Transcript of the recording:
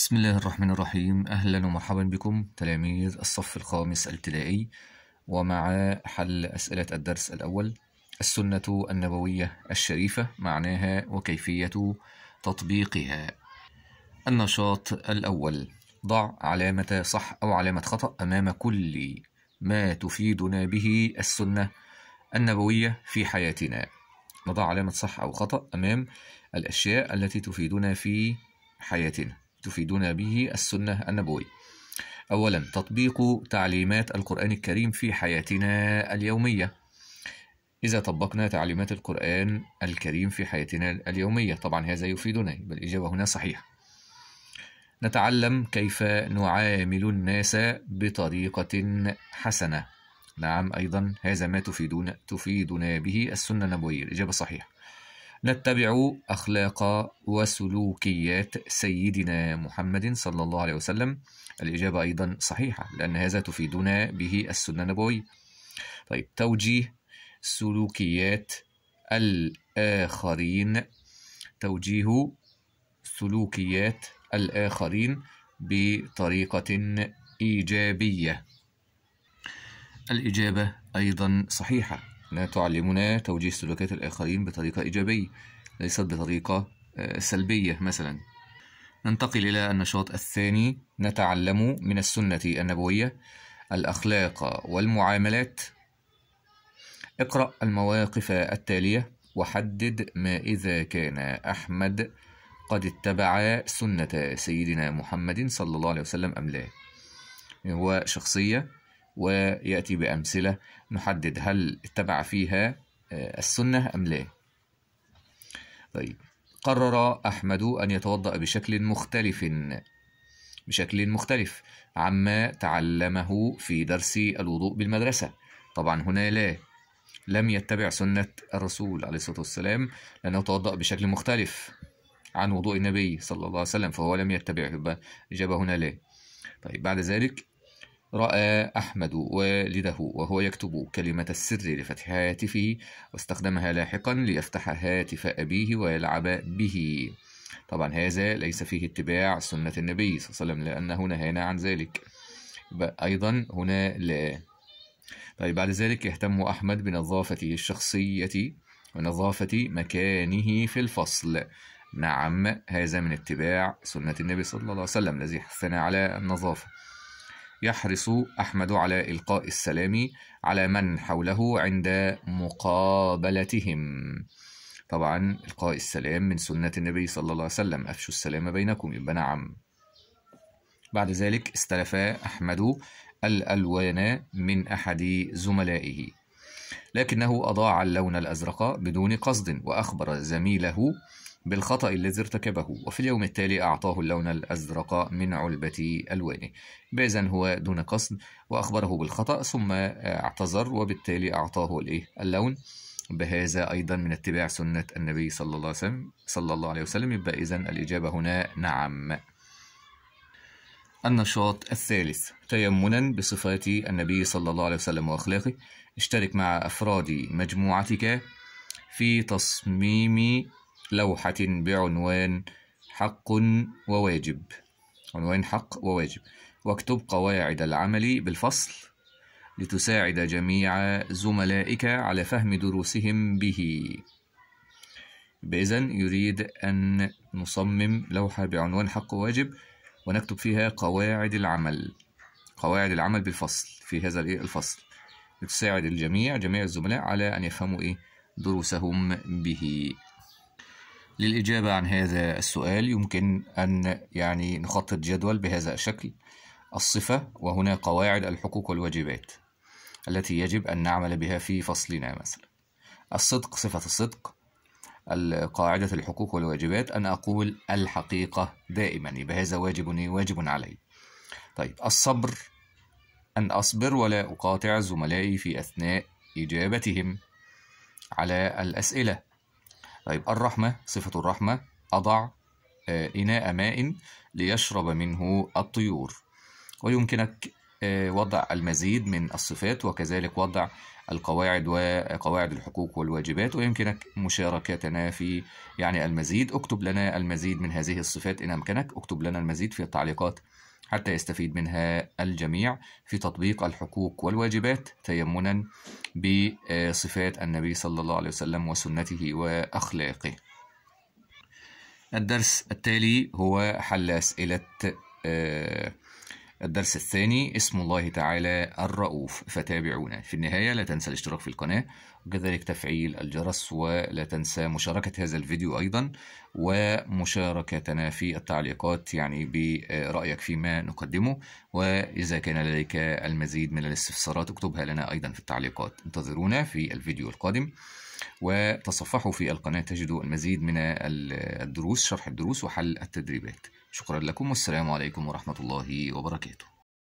بسم الله الرحمن الرحيم أهلا ومرحبا بكم تلاميذ الصف الخامس الابتدائي ومع حل أسئلة الدرس الأول السنة النبوية الشريفة معناها وكيفية تطبيقها النشاط الأول ضع علامة صح أو علامة خطأ أمام كل ما تفيدنا به السنة النبوية في حياتنا نضع علامة صح أو خطأ أمام الأشياء التي تفيدنا في حياتنا تفيدنا به السنة النبوية أولا تطبيق تعليمات القرآن الكريم في حياتنا اليومية إذا طبقنا تعليمات القرآن الكريم في حياتنا اليومية طبعا هذا يفيدنا يبقى الإجابة هنا صحيحة نتعلم كيف نعامل الناس بطريقة حسنة نعم أيضا هذا ما تفيدنا, تفيدنا به السنة النبوية الإجابة صحيحة نتبع أخلاق وسلوكيات سيدنا محمد صلى الله عليه وسلم الإجابة أيضا صحيحة لأن هذا تفيدنا به السنة النبوية طيب توجيه سلوكيات الآخرين توجيه سلوكيات الآخرين بطريقة إيجابية الإجابة أيضا صحيحة أنها تعلمنا توجيه سلوكات الآخرين بطريقة إيجابية ليست بطريقة آه، سلبية مثلا ننتقل إلى النشاط الثاني نتعلم من السنة النبوية الأخلاق والمعاملات اقرأ المواقف التالية وحدد ما إذا كان أحمد قد اتبع سنة سيدنا محمد صلى الله عليه وسلم أم لا هو شخصية ويأتي بأمثلة نحدد هل اتبع فيها آه، السنة أم لا طيب قرر أحمد أن يتوضأ بشكل مختلف بشكل مختلف عما تعلمه في درس الوضوء بالمدرسة طبعا هنا لا لم يتبع سنة الرسول عليه الصلاة والسلام لأنه توضأ بشكل مختلف عن وضوء النبي صلى الله عليه وسلم فهو لم يتبع إجابة هنا لا طيب بعد ذلك رأى أحمد والده وهو يكتب كلمة السر لفتح هاتفه واستخدمها لاحقا ليفتح هاتف أبيه ويلعب به طبعا هذا ليس فيه اتباع سنة النبي صلى الله عليه وسلم لأنه نهانا عن ذلك أيضا هنا لا طيب بعد ذلك يهتم أحمد بنظافته الشخصية ونظافة مكانه في الفصل نعم هذا من اتباع سنة النبي صلى الله عليه وسلم الذي حثنا على النظافة يحرص أحمد على إلقاء السلام على من حوله عند مقابلتهم طبعا إلقاء السلام من سنة النبي صلى الله عليه وسلم أفشوا السلام بينكم يبقى نعم بعد ذلك استلف أحمد الألوان من أحد زملائه لكنه أضاع اللون الأزرق بدون قصد وأخبر زميله بالخطأ الذي ارتكبه وفي اليوم التالي أعطاه اللون الأزرق من علبة ألوانه بازا هو دون قصد وأخبره بالخطأ ثم اعتذر وبالتالي أعطاه الإيه اللون بهذا أيضا من اتباع سنة النبي صلى الله عليه وسلم صلى الله عليه وسلم يبقى إذا الإجابة هنا نعم النشاط الثالث تيمنا بصفات النبي صلى الله عليه وسلم وأخلاقه اشترك مع أفراد مجموعتك في تصميم لوحة بعنوان حق وواجب عنوان حق وواجب واكتب قواعد العمل بالفصل لتساعد جميع زملائك على فهم دروسهم به بإذا يريد أن نصمم لوحة بعنوان حق وواجب ونكتب فيها قواعد العمل قواعد العمل بالفصل في هذا الفصل لتساعد الجميع جميع الزملاء على أن يفهموا إيه دروسهم به للإجابة عن هذا السؤال يمكن أن يعني نخطط جدول بهذا الشكل الصفة وهنا قواعد الحقوق والواجبات التي يجب أن نعمل بها في فصلنا مثلا الصدق صفة الصدق قاعدة الحقوق والواجبات أن أقول الحقيقة دائما يبقى هذا واجب علي طيب الصبر أن أصبر ولا أقاطع زملائي في أثناء إجابتهم على الأسئلة طيب الرحمة صفة الرحمة أضع آه، إناء ماء ليشرب منه الطيور ويمكنك آه، وضع المزيد من الصفات وكذلك وضع القواعد وقواعد الحقوق والواجبات ويمكنك مشاركتنا في يعني المزيد اكتب لنا المزيد من هذه الصفات إن أمكنك اكتب لنا المزيد في التعليقات حتى يستفيد منها الجميع في تطبيق الحقوق والواجبات تيمنا بصفات النبي صلى الله عليه وسلم وسنته واخلاقه. الدرس التالي هو حل اسئله آه، الدرس الثاني اسم الله تعالى الرؤوف فتابعونا في النهاية لا تنسى الاشتراك في القناة وكذلك تفعيل الجرس ولا تنسى مشاركة هذا الفيديو أيضا ومشاركتنا في التعليقات يعني برأيك فيما نقدمه وإذا كان لديك المزيد من الاستفسارات اكتبها لنا أيضا في التعليقات انتظرونا في الفيديو القادم وتصفحوا في القناة تجدوا المزيد من الدروس شرح الدروس وحل التدريبات شكرا لكم والسلام عليكم ورحمة الله وبركاته